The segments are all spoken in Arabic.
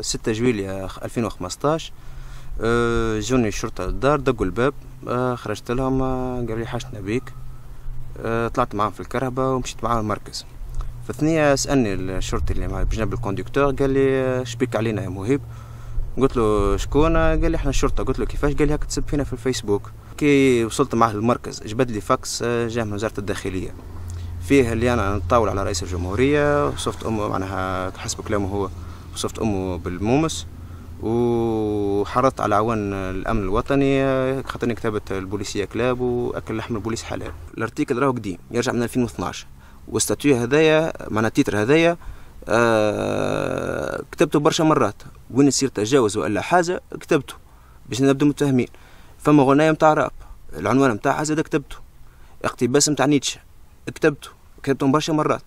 6 جويلية 2015 آه، جوني الشرطة للدار دقوا الباب آه، خرجت لهم آه، قالوا لي حاجتنا بيك طلعت معاهم في الكرهبة ومشيت معاهم المركز في الثانية سألني الشرطي اللي معايا بجنب الكونديكتور قال لي شبيك علينا يا مهيب قلت له شكون قال لي احنا الشرطه قلت له كيفاش قال لي هاك تسب فينا في الفيسبوك كي وصلت معاه المركز جبد لي فاكس جاه من وزاره الداخليه فيه اللي انا نطاول على رئيس الجمهوريه وصفت امه معناها حسب كلامه هو وصفت امه بالمومس وحرضت على عوان الامن الوطني خاطرني كتابه البوليسيه كلاب واكل لحم البوليس حلال الارتيكل راهو قديم يرجع من 2012 والستاتيو هذايا معنا التيتر هذايا آه كتبته برشا مرات وين يصير تجاوز ولا حاجه كتبته باش نبدو متفاهمين فما غنايه نتاع راب العنوان نتاعها زاد كتبته اقتباس نتاع نيتشه كتبته كتبتهم برشا مرات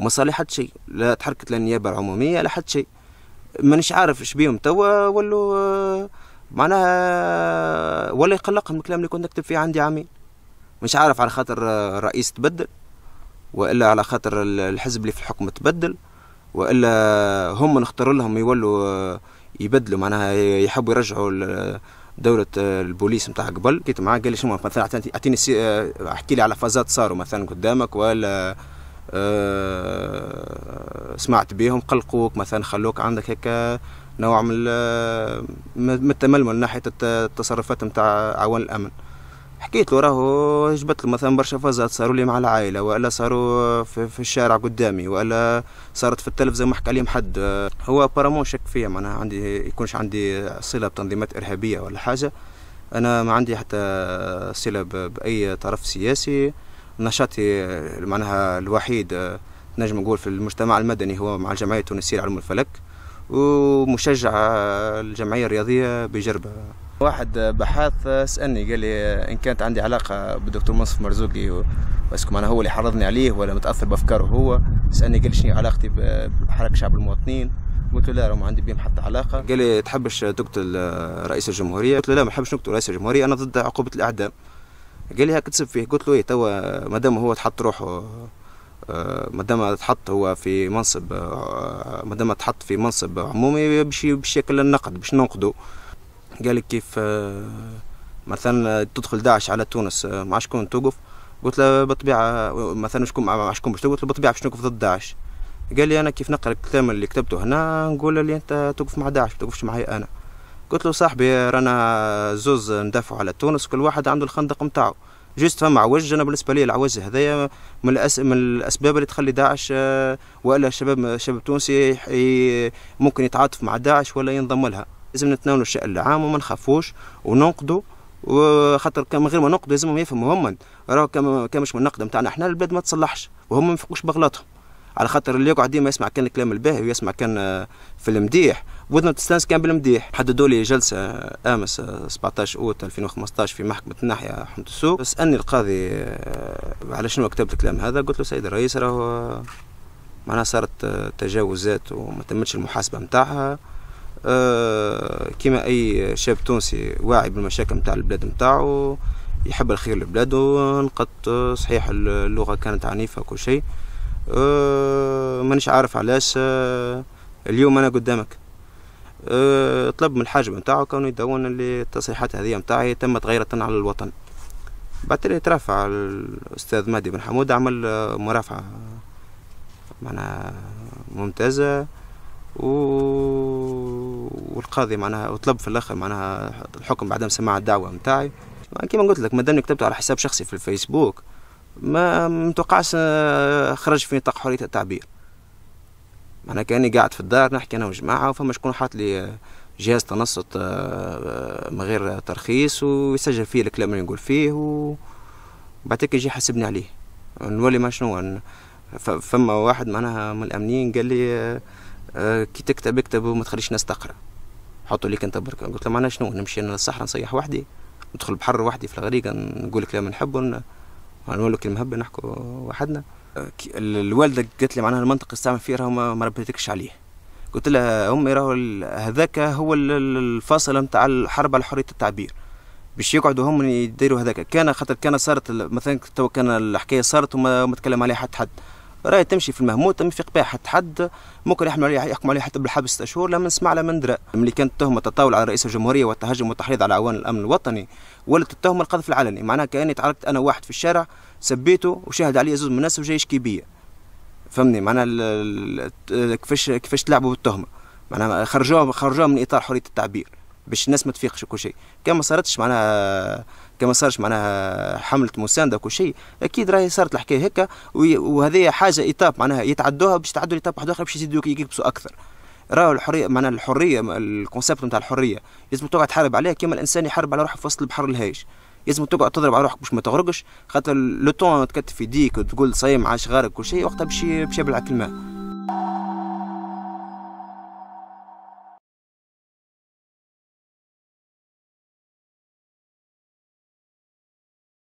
ما صار لي حد شيء لا تحركت لا النيابه العموميه لا حد شيء مانيش عارف اش بيهم توا ولو معناها ولا يقلقهم الكلام اللي كنت نكتب فيه عندي عامين مش عارف على خاطر الرئيس تبدل والا على خاطر الحزب اللي في الحكم تبدل والا هم نختار لهم يولوا يبدلوا معناها يحبوا يرجعوا دورة البوليس نتاع قبل كنت معاه قال لي شنو مثلا اعطيني احكي لي على فازات صاروا مثلا قدامك ولا آه، سمعت بيهم قلقوك مثلا خلوك عندك هيك آه، نوع من من التململ آه، ناحيه التصرفات نتاع عوان الامن حكيت له راهو جبت له مثلا برشا فازات صاروا لي مع العائله والا صاروا في, في الشارع قدامي والا صارت في التلفزه ما حكى عليهم حد هو بارامون شك فيا معناها عندي يكونش عندي صله بتنظيمات ارهابيه ولا حاجه انا ما عندي حتى صله باي طرف سياسي نشاطي معناها الوحيد آه، نجم نقول في المجتمع المدني هو مع الجمعية التونسية لعلوم الفلك ومشجع آه، الجمعية الرياضية بجربة واحد آه، بحث سألني قال لي إن كانت عندي علاقة بالدكتور منصف مرزوقي واسكو معناها هو اللي حرضني عليه ولا متأثر بأفكاره هو سألني قال لي شنو علاقتي بحركة شعب المواطنين قلت له لا ما عندي بهم حتى علاقه قال لي تحبش تقتل رئيس الجمهوريه قلت له لا ما نحبش نقتل رئيس الجمهوريه انا ضد عقوبه الاعدام جالي هكتسب فيه قلت له ايه توا مادام هو تحط روحه آه، مادام تحط هو في منصب آه، مادام تحط في منصب عمومي باش باش ياكل النقد باش ننقده قال لي كيف آه، مثلا تدخل داعش على تونس مع شكون توقف قلت له بالطبيعه مثلا شكون مع شكون باش قلت له بالطبيعه باش نوقف ضد داعش قال لي انا كيف نقرا الكلام اللي كتبته هنا نقول لي انت توقف مع داعش ما توقفش معايا انا قلت له صاحبي رانا زوز ندافعوا على تونس كل واحد عنده الخندق نتاعو جست فما عوج انا بالنسبه لي العوج هذايا من, الأس... من الاسباب اللي تخلي داعش ولا الشباب شباب تونسي ي... ممكن يتعاطف مع داعش ولا ينضم لها لازم نتناولوا الشان العام وما نخافوش وننقدوا وخاطر من غير ما نقد لازمهم يفهموا هم راهو كم... كمش من النقد نتاعنا احنا البلاد ما تصلحش وهم ما يفقوش بغلطهم على خاطر اللي يقعد ديما يسمع كان الكلام الباهي ويسمع كان في المديح بودنا تستانس كان بالمديح حددوا لي جلسه امس 17 اوت 2015 في محكمه الناحيه حمد السوق سالني القاضي آه، على شنو كتبت الكلام هذا قلت له سيد الرئيس راهو آه، معناها صارت آه، تجاوزات وما تمتش المحاسبه نتاعها أه كما اي شاب تونسي واعي بالمشاكل نتاع البلاد نتاعو يحب الخير للبلاد نقط صحيح اللغه كانت عنيفه وكل شيء أه مانيش عارف علاش اليوم انا قدامك أه، طلب من الحاجب نتاعو كونه يدون اللي التصريحات هذه نتاعي تمت غيرة على الوطن بعد ترافع الاستاذ مهدي بن حمود عمل مرافعه معناها ممتازه و... والقاضي معناها وطلب في الاخر معناها الحكم بعدم سماع الدعوه نتاعي كيما قلت لك مادام كتبت على حساب شخصي في الفيسبوك ما متوقعش آه، خرج في نطاق حريه التعبير معناها كاني قاعد في الدار نحكي انا وجماعه وفما شكون حاط لي جهاز تنصت آه، آه، من غير ترخيص ويسجل فيه الكلام اللي نقول فيه وبعد يجي يحاسبني عليه نولي ما شنو فما واحد معناها من الامنيين قال لي آه، كي تكتب اكتب وما تخليش الناس تقرا حطوا ليك انت برك قلت له معناها شنو نمشي للصحراء نصيح وحدي ندخل البحر وحدي في الغريق نقول كلام نحبه نولوا كلمه هبه نحكوا وحدنا الوالده قالت لي معناها المنطق استعمل فيه راهو ما ربيتكش عليه قلت لها امي راهو هذاك هو الفاصل نتاع الحرب على حريه التعبير باش يقعدوا هم يديروا هذاك كان خاطر كان صارت مثلا تو كان الحكايه صارت وما تكلم عليها حد حد راهي تمشي في المهموت تم في بها حتى حد ممكن يحكم عليه يحكم عليه حتى بالحبس ست شهور لا نسمع لا من درا ملي كانت تهمه تطاول على رئيس الجمهوريه والتهجم والتحريض على اعوان الامن الوطني ولت التهمه القذف العلني معناها كاني تعرضت انا واحد في الشارع سبيته وشاهد عليا زوز من الناس وجاي يشكي بيا فهمني معناها كيفاش كيفاش تلعبوا بالتهمه معناها خرجوها خرجوها من اطار حريه التعبير باش الناس ما تفيقش وكل شيء كما صارتش معناها كما صارش معناها حمله مسانده وكل شيء اكيد راهي صارت الحكايه هكا وهذه حاجه ايتاب معناها يتعدوها باش يتعدوا ايتاب واحد اخر باش يزيدوا يكبسوا اكثر راهو الحريه معناها الحريه الكونسيبت نتاع الحريه لازم تقعد تحارب عليها كما الانسان يحارب على روحه في وسط البحر الهايج لازم تقعد تضرب على روحك باش ما تغرقش خاطر لو طون تكتف في ديك وتقول صايم عاش غارق كل شيء وقتها باش يبلعك الماء